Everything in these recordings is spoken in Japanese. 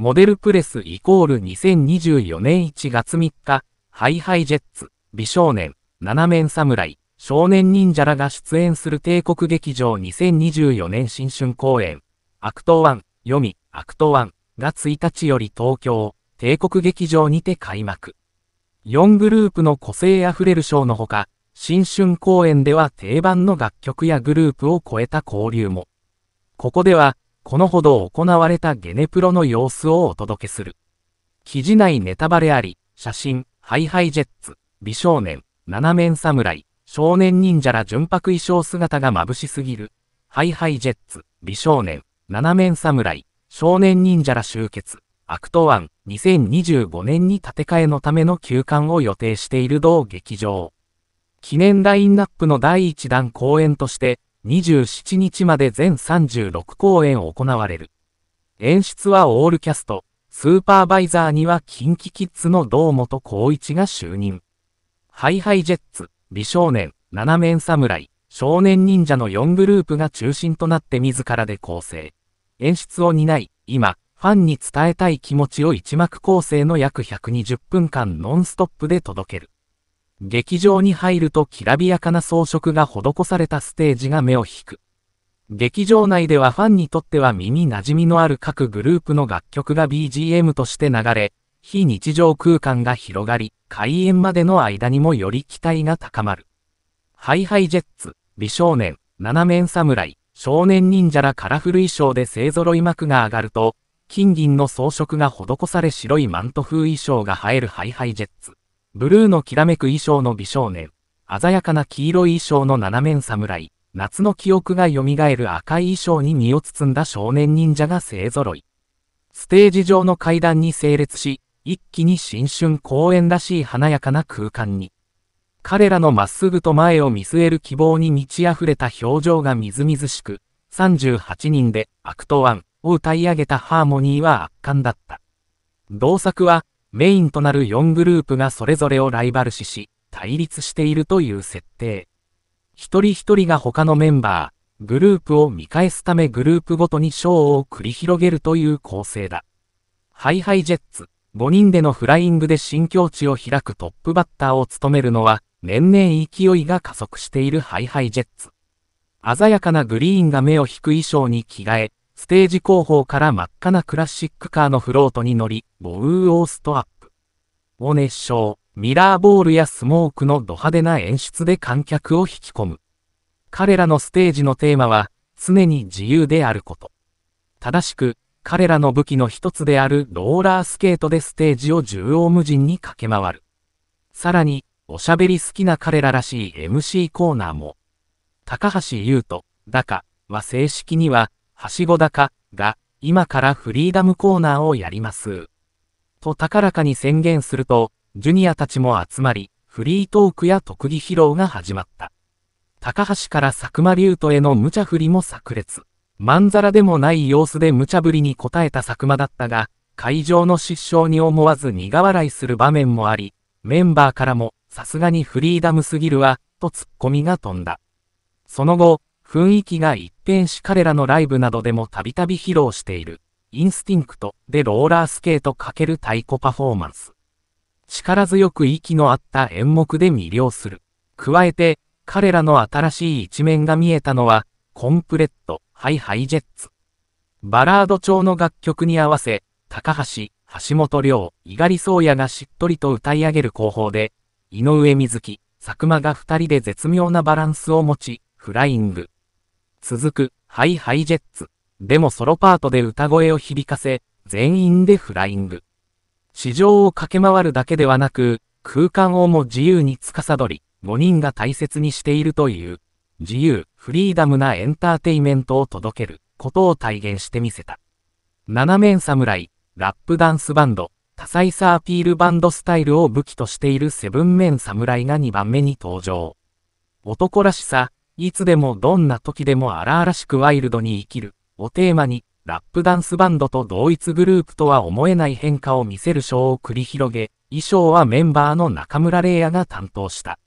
モデルプレスイコール2024年1月3日、ハイハイジェッツ、美少年、七面侍、少年忍者らが出演する帝国劇場2024年新春公演、アクト1、読み、アクト1が1日より東京、帝国劇場にて開幕。4グループの個性あふれるショーのほか、新春公演では定番の楽曲やグループを超えた交流も。ここでは、このほど行われたゲネプロの様子をお届けする。記事内ネタバレあり、写真、ハイハイジェッツ、美少年、七面侍、少年忍者ら純白衣装姿が眩しすぎる。ハイハイジェッツ、美少年、七面侍、少年忍者ら集結、アクトワン、2025年に建て替えのための休館を予定している同劇場。記念ラインナップの第1弾公演として、27日まで全36公演行われる。演出はオールキャスト、スーパーバイザーには KinKiKids の堂本光一が就任。ハイハイジェッツ、美少年、七面侍、少年忍者の4グループが中心となって自らで構成。演出を担い、今、ファンに伝えたい気持ちを一幕構成の約120分間ノンストップで届ける。劇場に入るときらびやかな装飾が施されたステージが目を引く。劇場内ではファンにとっては耳馴染みのある各グループの楽曲が BGM として流れ、非日常空間が広がり、開演までの間にもより期待が高まる。ハイハイジェッツ、美少年、七面侍、少年忍者らカラフル衣装で勢揃い幕が上がると、金銀の装飾が施され白いマント風衣装が映えるハイハイジェッツ。ブルーのきらめく衣装の美少年、鮮やかな黄色い衣装の七面侍、夏の記憶が蘇る赤い衣装に身を包んだ少年忍者が勢揃い。ステージ上の階段に整列し、一気に新春公園らしい華やかな空間に。彼らのまっすぐと前を見据える希望に満ち溢れた表情がみずみずしく、38人でアクト1を歌い上げたハーモニーは圧巻だった。同作はメインとなる4グループがそれぞれをライバル視し、対立しているという設定。一人一人が他のメンバー、グループを見返すためグループごとにショーを繰り広げるという構成だ。ハイハイジェッツ、5人でのフライングで新境地を開くトップバッターを務めるのは、年々勢いが加速しているハイハイジェッツ。鮮やかなグリーンが目を引く衣装に着替え、ステージ後方から真っ赤なクラシックカーのフロートに乗り、ボウーオーストアップ。を熱唱、ミラーボールやスモークのド派手な演出で観客を引き込む。彼らのステージのテーマは、常に自由であること。正しく、彼らの武器の一つであるローラースケートでステージを縦横無尽に駆け回る。さらに、おしゃべり好きな彼ららしい MC コーナーも。高橋優斗、だかは正式には、はしごだか、が、今からフリーダムコーナーをやります。と高らかに宣言すると、ジュニアたちも集まり、フリートークや特技披露が始まった。高橋から佐久間竜斗への無茶振りも炸裂。まんざらでもない様子で無茶ぶりに応えた佐久間だったが、会場の失笑に思わず苦笑いする場面もあり、メンバーからも、さすがにフリーダムすぎるわ、とツッコミが飛んだ。その後、雰囲気が一変し彼らのライブなどでもたびたび披露している、インスティンクトでローラースケート×太鼓パフォーマンス。力強く息の合った演目で魅了する。加えて、彼らの新しい一面が見えたのは、コンプレット、ハイハイジェッツ。バラード調の楽曲に合わせ、高橋、橋本涼、猪狩宗也がしっとりと歌い上げる後方で、井上瑞希、佐久間が二人で絶妙なバランスを持ち、フライング、続く、ハイハイジェッツ。でもソロパートで歌声を響かせ、全員でフライング。市場を駆け回るだけではなく、空間をも自由に司り、5人が大切にしているという、自由、フリーダムなエンターテイメントを届けることを体現してみせた。七面侍、ラップダンスバンド、多彩さアピールバンドスタイルを武器としているセブン面侍が2番目に登場。男らしさ、いつでもどんな時でも荒々しくワイルドに生きるをテーマに、ラップダンスバンドと同一グループとは思えない変化を見せるショーを繰り広げ、衣装はメンバーの中村玲也が担当した。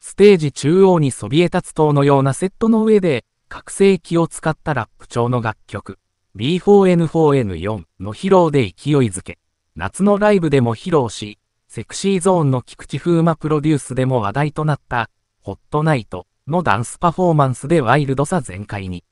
ステージ中央にそびえ立つ塔のようなセットの上で、覚醒器を使ったラップ調の楽曲、B4N4N4 の披露で勢いづけ、夏のライブでも披露し、セクシーゾーンの菊池風磨プロデュースでも話題となった、ホットナイト、のダンスパフォーマンスでワイルドさ全開に。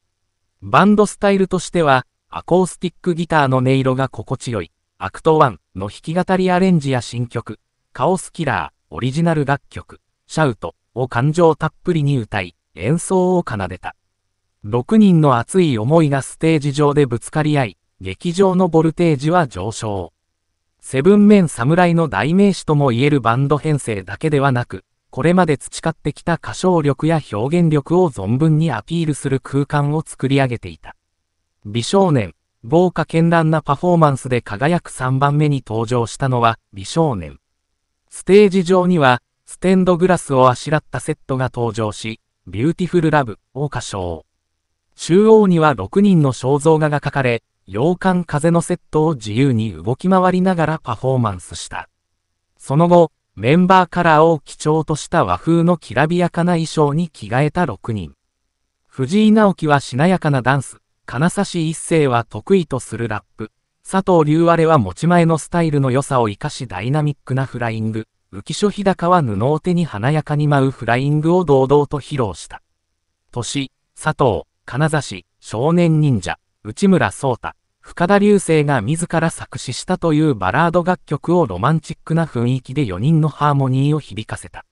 バンドスタイルとしては、アコースティックギターの音色が心地よい、アクト1の弾き語りアレンジや新曲、カオスキラー、オリジナル楽曲、シャウトを感情たっぷりに歌い、演奏を奏でた。6人の熱い思いがステージ上でぶつかり合い、劇場のボルテージは上昇。セブンメン侍の代名詞とも言えるバンド編成だけではなく、これまで培ってきた歌唱力や表現力を存分にアピールする空間を作り上げていた。美少年、豪華絢爛なパフォーマンスで輝く3番目に登場したのは美少年。ステージ上には、ステンドグラスをあしらったセットが登場し、ビューティフルラブを歌唱。中央には6人の肖像画が描かれ、洋館風のセットを自由に動き回りながらパフォーマンスした。その後、メンバーカラーを基調とした和風のきらびやかな衣装に着替えた6人。藤井直樹はしなやかなダンス、金指一世は得意とするラップ、佐藤龍我は持ち前のスタイルの良さを活かしダイナミックなフライング、浮所日高は布を手に華やかに舞うフライングを堂々と披露した。年、佐藤、金指、少年忍者、内村聡太、深田流星が自ら作詞したというバラード楽曲をロマンチックな雰囲気で4人のハーモニーを響かせた。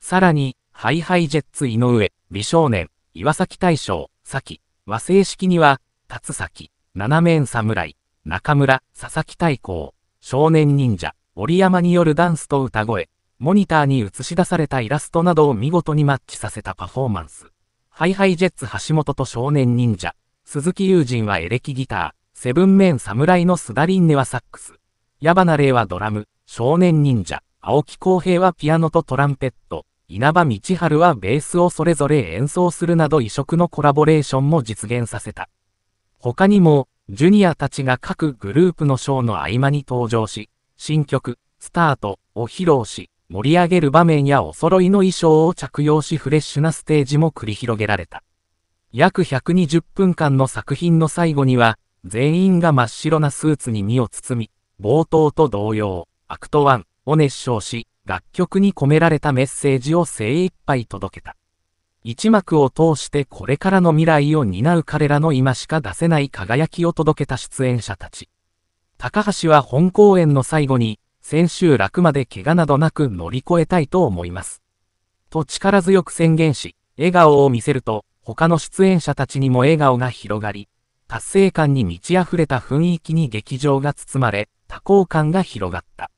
さらに、ハイハイジェッツ井上、美少年、岩崎大将、崎、和正式には、達崎、七面侍、中村、佐々木大光、少年忍者、折山によるダンスと歌声、モニターに映し出されたイラストなどを見事にマッチさせたパフォーマンス。ハイハイジェッツ橋本と少年忍者、鈴木友人はエレキギター、セブンメン侍のスダリンネはサックス、矢花霊はドラム、少年忍者、青木康平はピアノとトランペット、稲葉道春はベースをそれぞれ演奏するなど異色のコラボレーションも実現させた。他にも、ジュニアたちが各グループのショーの合間に登場し、新曲、スタートを披露し、盛り上げる場面やお揃いの衣装を着用しフレッシュなステージも繰り広げられた。約120分間の作品の最後には、全員が真っ白なスーツに身を包み、冒頭と同様、アクト1を熱唱し、楽曲に込められたメッセージを精一杯届けた。一幕を通してこれからの未来を担う彼らの今しか出せない輝きを届けた出演者たち。高橋は本公演の最後に、先週楽まで怪我などなく乗り越えたいと思います。と力強く宣言し、笑顔を見せると、他の出演者たちにも笑顔が広がり、達成感に満ち溢れた雰囲気に劇場が包まれ、多幸感が広がった。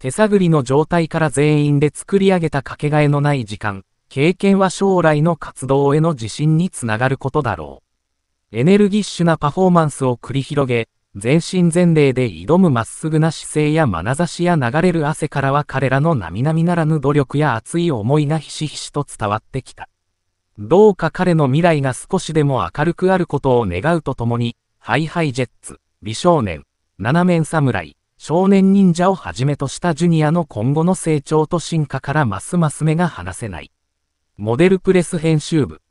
手探りの状態から全員で作り上げたかけがえのない時間、経験は将来の活動への自信につながることだろう。エネルギッシュなパフォーマンスを繰り広げ、全身全霊で挑むまっすぐな姿勢や眼差しや流れる汗からは彼らの並々ならぬ努力や熱い思いがひしひしと伝わってきた。どうか彼の未来が少しでも明るくあることを願うとともに、ハイハイジェッツ、美少年、七面侍、少年忍者をはじめとしたジュニアの今後の成長と進化からますます目が離せない。モデルプレス編集部、